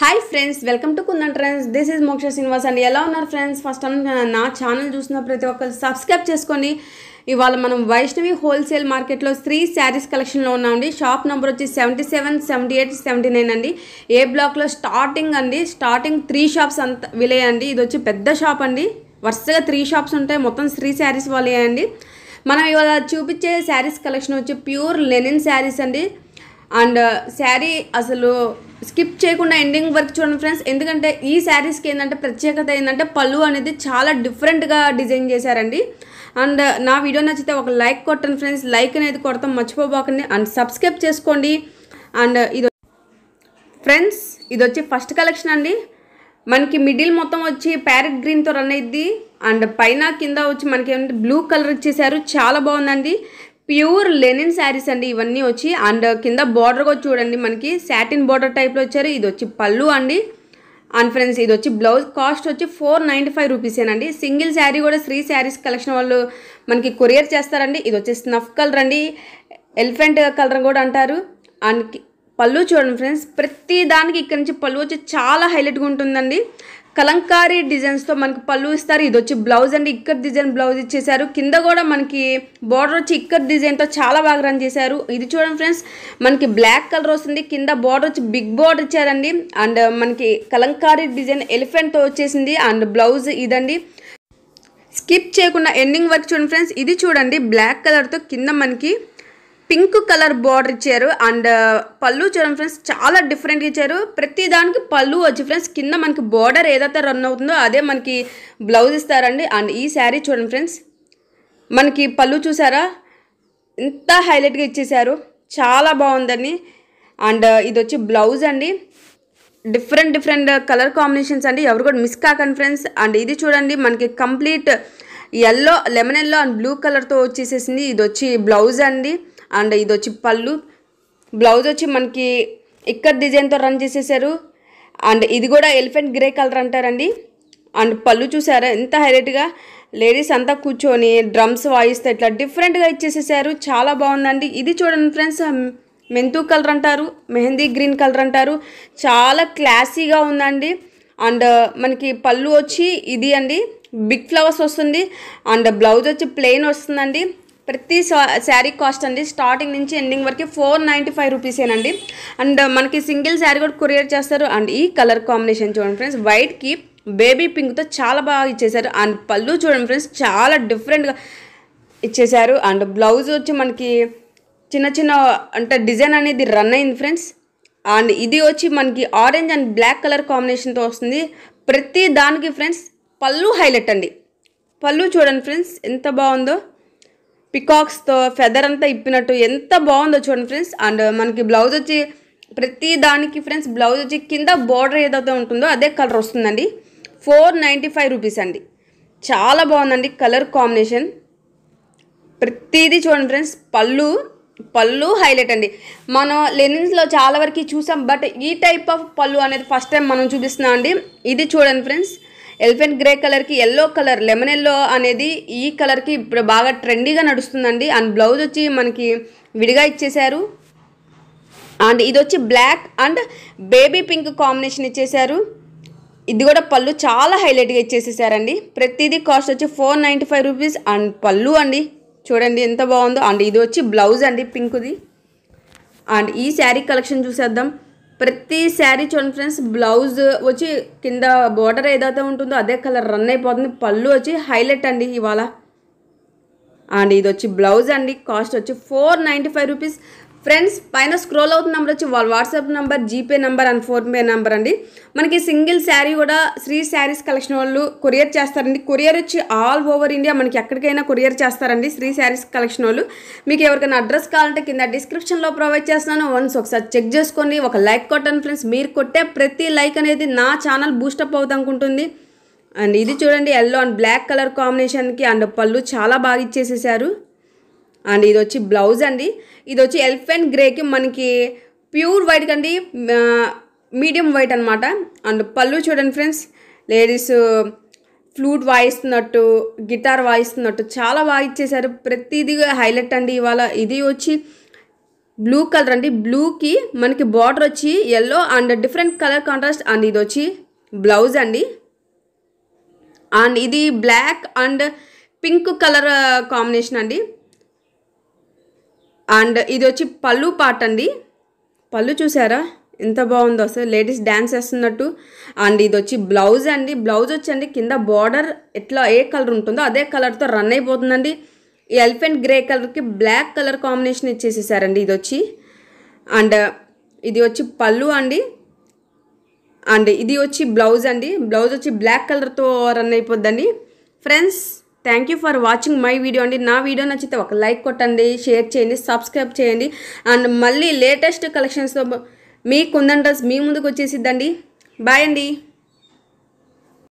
hi friends welcome to Kundan trends this is Moksha Srinivas అండి ఎలా ఉన్నారు ఫ్రెండ్స్ ఫస్ట్ టైం నా ఛానల్ చూసిన ప్రతి ఒక్కరు సబ్స్క్రైబ్ చేసుకోండి ఇవాళ మనం వైష్ణవి హోల్సేల్ మార్కెట్లో శ్రీ శారీస్ కలెక్షన్లో ఉన్నామండి షాప్ నెంబర్ వచ్చి seventy seven seventy eight seventy nine అండి ఏ బ్లాక్లో స్టార్టింగ్ అండి స్టార్టింగ్ త్రీ షాప్స్ అంత విలే అండి ఇది వచ్చి పెద్ద షాప్ అండి వరుసగా త్రీ షాప్స్ ఉంటాయి మొత్తం శ్రీ శారీస్ వాళ్ళే అండి మనం ఇవాళ చూపించే శారీస్ కలెక్షన్ వచ్చి ప్యూర్ లెనిన్ శారీస్ అండి అండ్ uh, శారీ అసలు స్కిప్ చేయకుండా ఎండింగ్ వరకు చూడండి ఫ్రెండ్స్ ఎందుకంటే ఈ శారీస్కి ఏంటంటే ప్రత్యేకత ఏంటంటే పళ్ళు అనేది చాలా డిఫరెంట్గా డిజైన్ చేశారండి అండ్ uh, నా వీడియో నచ్చితే ఒక లైక్ కొట్టండి ఫ్రెండ్స్ లైక్ అనేది కొడతాం మర్చిపోబోకండి అండ్ సబ్స్క్రైబ్ చేసుకోండి అండ్ uh, ఇది ఫ్రెండ్స్ ఇది వచ్చి ఫస్ట్ కలెక్షన్ అండి మనకి మిడిల్ మొత్తం వచ్చి ప్యారెట్ గ్రీన్తో రన్ అయ్యిద్ది అండ్ పైన కింద వచ్చి మనకి ఏమంటే బ్లూ కలర్ ఇచ్చేసారు చాలా బాగుందండి ప్యూర్ లెనిన్ శారీస్ అండి ఇవన్నీ వచ్చి అండ్ కింద బార్డర్ కూడా చూడండి మనకి సాటిన్ బార్డర్ టైప్లో వచ్చారు ఇది వచ్చి పళ్ళు అండి అండ్ ఫ్రెండ్స్ ఇది వచ్చి బ్లౌజ్ కాస్ట్ వచ్చి ఫోర్ నైంటీ ఫైవ్ రూపీసేనండి సింగిల్ శారీ కూడా శ్రీ శారీస్ కలెక్షన్ వాళ్ళు మనకి కొరియర్ చేస్తారండి ఇది వచ్చి స్నఫ్ కలర్ అండి ఎలిఫెంట్ కలర్ కూడా అంటారు అండ్ పళ్ళు చూడండి ఫ్రెండ్స్ ప్రతి దానికి ఇక్కడ నుంచి పళ్ళు వచ్చి చాలా హైలైట్గా ఉంటుందండి కలంకారీ తో మనకి పళ్ళు ఇస్తారు ఇది వచ్చి బ్లౌజ్ అండి ఇక్కడ డిజైన్ బ్లౌజ్ ఇచ్చేసారు కింద కూడా మనకి బార్డర్ వచ్చి డిజైన్ తో చాలా బాగా రన్ చేశారు ఇది చూడండి ఫ్రెండ్స్ మనకి బ్లాక్ కలర్ వస్తుంది కింద బార్డర్ వచ్చి బిగ్ బార్డర్ ఇచ్చారండి అండ్ మనకి కలంకారీ డిజైన్ ఎలిఫెంట్ తో వచ్చేసింది అండ్ బ్లౌజ్ ఇదండి స్కిప్ చేయకుండా ఎండింగ్ వర్క్ చూడండి ఫ్రెండ్స్ ఇది చూడండి బ్లాక్ కలర్తో కింద మనకి పింక్ కలర్ బార్డర్ ఇచ్చారు అండ్ పళ్ళు చూడండి ఫ్రెండ్స్ చాలా డిఫరెంట్గా ఇచ్చారు ప్రతి దానికి పళ్ళు వచ్చి ఫ్రెండ్స్ కింద మనకి బార్డర్ ఏదైతే రన్ అవుతుందో అదే మనకి బ్లౌజ్ ఇస్తారండి అండ్ ఈ శారీ చూడండి ఫ్రెండ్స్ మనకి పళ్ళు చూసారా ఎంత హైలైట్గా ఇచ్చేసారు చాలా బాగుందండి అండ్ ఇది వచ్చి బ్లౌజ్ అండి డిఫరెంట్ డిఫరెంట్ కలర్ కాంబినేషన్స్ అండి ఎవరు కూడా మిస్ కాకండి ఫ్రెండ్స్ అండ్ ఇది చూడండి మనకి complete yellow lemon yellow and blue కలర్తో వచ్చేసేసింది ఇది వచ్చి బ్లౌజ్ అండి అండ్ ఇది వచ్చి పళ్ళు బ్లౌజ్ వచ్చి మనకి ఇక్కడ డిజైన్తో రన్ చేసేసారు అండ్ ఇది కూడా ఎలిఫెంట్ గ్రే కలర్ అంటారండి అండ్ పళ్ళు చూసారా ఎంత హైలైట్గా లేడీస్ అంతా కూర్చొని డ్రమ్స్ వాయిస్తే ఇట్లా డిఫరెంట్గా ఇచ్చేసేసారు చాలా బాగుందండి ఇది చూడండి ఫ్రెండ్స్ మెంతు కలర్ అంటారు మెహందీ గ్రీన్ కలర్ అంటారు చాలా క్లాసీగా ఉందండి అండ్ మనకి పళ్ళు వచ్చి ఇది అండి బిగ్ ఫ్లవర్స్ వస్తుంది అండ్ బ్లౌజ్ వచ్చి ప్లెయిన్ వస్తుందండి ప్రతి శారీ కాస్ట్ అండి స్టార్టింగ్ నుంచి ఎండింగ్ వరకు ఫోర్ నైంటీ ఫైవ్ రూపీసేనండి అండ్ మనకి సింగిల్ శారీ కూడా కొరియర్ చేస్తారు అండ్ ఈ కలర్ కాంబినేషన్ చూడండి ఫ్రెండ్స్ వైట్కి బేబీ పింక్తో చాలా బాగా ఇచ్చేసారు అండ్ పళ్ళు చూడండి ఫ్రెండ్స్ చాలా డిఫరెంట్గా ఇచ్చేసారు అండ్ బ్లౌజ్ వచ్చి మనకి చిన్న చిన్న అంటే డిజైన్ అనేది రన్ అయింది ఫ్రెండ్స్ అండ్ ఇది వచ్చి మనకి ఆరెంజ్ అండ్ బ్లాక్ కలర్ కాంబినేషన్తో వస్తుంది ప్రతి దానికి ఫ్రెండ్స్ పళ్ళు హైలైట్ అండి పళ్ళు చూడండి ఫ్రెండ్స్ ఎంత బాగుందో పికాక్స్తో ఫెదర్ అంతా ఇప్పినట్టు ఎంత బాగుందో చూడండి ఫ్రెండ్స్ అండ్ మనకి బ్లౌజ్ వచ్చి ప్రతి దానికి ఫ్రెండ్స్ బ్లౌజ్ వచ్చి కింద బోర్డర్ ఏదైతే ఉంటుందో అదే కలర్ వస్తుందండి ఫోర్ నైంటీ ఫైవ్ రూపీస్ అండి చాలా బాగుందండి కలర్ కాంబినేషన్ ప్రతిదీ చూడండి ఫ్రెండ్స్ పళ్ళు పళ్ళు హైలైట్ అండి మనం లెనిన్స్లో చాలా వరకు చూసాం బట్ ఈ టైప్ ఆఫ్ పళ్ళు అనేది ఫస్ట్ టైం మనం చూపిస్తున్నాం అండి ఇది చూడండి ఫ్రెండ్స్ ఎలిఫెంట్ గ్రే కలర్కి ఎల్లో కలర్ లెమన్ ఎల్లో అనేది ఈ కలర్కి ఇప్పుడు బాగా ట్రెండీగా నడుస్తుందండి అండ్ బ్లౌజ్ వచ్చి మనకి విడిగా ఇచ్చేశారు అండ్ ఇది వచ్చి black and baby pink combination ఇచ్చేశారు ఇది కూడా పళ్ళు చాలా హైలైట్గా ఇచ్చేసేసారండి ప్రతిదీ కాస్ట్ వచ్చి four ninety five rupees and పళ్ళు అండి చూడండి ఎంత బాగుందో అండ్ ఇది వచ్చి బ్లౌజ్ అండి పింక్ది అండ్ ఈ శారీ కలెక్షన్ చూసేద్దాం ప్రతి శారీ చూడండి ఫ్రెండ్స్ బ్లౌజ్ వచ్చి కింద బోర్డర్ ఏదైతే ఉంటుందో అదే కలర్ రన్ అయిపోతుంది పళ్ళు వచ్చి హైలైట్ అండి ఇవాళ అండ్ ఇది వచ్చి బ్లౌజ్ అండి కాస్ట్ వచ్చి four ninety five rupees friends పైన స్క్రోల్ అవుతున్న నెంబర్ వచ్చి వాళ్ళ WhatsApp number GPay number and PhonePe number అండి మనకి సింగిల్ శారీ కూడా శ్రీ శారీస్ కలెక్షన్ వాళ్ళు కొరియర్ చేస్తారండి కొరియర్ వచ్చి ఆల్ ఓవర్ ఇండియా మనకి ఎక్కడికైనా కొరియర్ చేస్తారండి శ్రీ శారీస్ కలెక్షన్ వాళ్ళు మీకు ఎవరికైనా అడ్రస్ కావాలంటే కింద డిస్క్రిప్షన్లో ప్రొవైడ్ చేస్తున్నాను వన్స్ ఒకసారి చెక్ చేసుకోండి ఒక లైక్ కొట్టండి ఫ్రెండ్స్ మీరు కొట్టే ప్రతి లైక్ అనేది నా ఛానల్ బూస్టప్ అవుతానుకుంటుంది అండ్ ఇది చూడండి ఎల్లో అండ్ బ్లాక్ కలర్ కాంబినేషన్కి అండ్ పళ్ళు చాలా బాగా ఇచ్చేసేసారు అండ్ ఇది వచ్చి బ్లౌజ్ అండి ఇది వచ్చి ఎల్ఫ్ అండ్ గ్రేకి మనకి ప్యూర్ వైట్ కండి మీడియం వైట్ అనమాట అండ్ పళ్ళు చూడండి ఫ్రెండ్స్ లేడీస్ ఫ్లూట్ వాయిస్తున్నట్టు గిటార్ వాయిస్తున్నట్టు చాలా బాగా ఇచ్చేసారు హైలైట్ అండి ఇవాళ ఇది వచ్చి బ్లూ కలర్ అండి బ్లూకి మనకి బార్డర్ వచ్చి yellow and different colour contrast and ఇది వచ్చి బ్లౌజ్ అండి అండ్ ఇది black and pink colour combination అండి అండ్ ఇది వచ్చి పళ్ళు పాట అండి పళ్ళు చూసారా ఎంత బాగుందో అసలు లేడీస్ డ్యాన్స్ వేస్తున్నట్టు అండ్ ఇది వచ్చి బ్లౌజ్ అండి బ్లౌజ్ వచ్చండి కింద బార్డర్ ఎట్లా ఏ కలర్ ఉంటుందో అదే కలర్తో రన్ అయిపోతుందండి ఈ ఎలిఫెంట్ గ్రే కలర్కి బ్లాక్ కలర్ కాంబినేషన్ ఇచ్చేసేసారండి ఇది వచ్చి అండ్ ఇది వచ్చి పళ్ళు అండి అండ్ ఇది వచ్చి బ్లౌజ్ అండి బ్లౌజ్ వచ్చి బ్లాక్ కలర్తో రన్ అయిపోద్దండి friends thank you for watching my video అండి నా వీడియో నచ్చితే ఒక లైక్ కొట్టండి షేర్ చేయండి సబ్స్క్రైబ్ చేయండి అండ్ మళ్ళీ లేటెస్ట్ కలెక్షన్స్తో మీ కుందన్ డ్రెస్ మీ ముందుకు వచ్చేసిద్దండి బాయ్ అండి